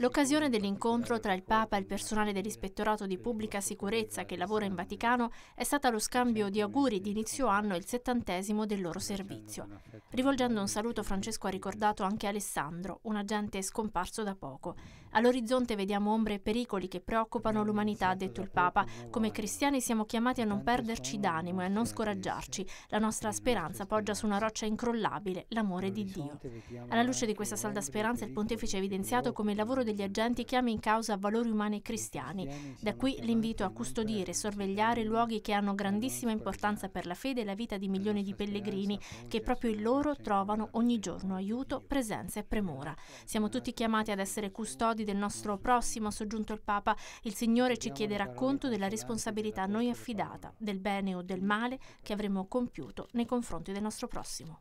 L'occasione dell'incontro tra il Papa e il personale dell'Ispettorato di Pubblica Sicurezza che lavora in Vaticano è stata lo scambio di auguri di inizio anno il settantesimo del loro servizio. Rivolgendo un saluto Francesco ha ricordato anche Alessandro, un agente scomparso da poco. All'orizzonte vediamo ombre e pericoli che preoccupano l'umanità, ha detto il Papa. Come cristiani siamo chiamati a non perderci d'animo e a non scoraggiarci. La nostra speranza poggia su una roccia incrollabile, l'amore di Dio. Alla luce di questa salda speranza il pontefice ha evidenziato come il lavoro degli agenti chiama in causa valori umani cristiani. Da qui l'invito a custodire e sorvegliare luoghi che hanno grandissima importanza per la fede e la vita di milioni di pellegrini che proprio in loro trovano ogni giorno aiuto, presenza e premura. Siamo tutti chiamati ad essere custodi del nostro prossimo, ha soggiunto il Papa. Il Signore ci chiederà conto della responsabilità a noi affidata, del bene o del male che avremo compiuto nei confronti del nostro prossimo.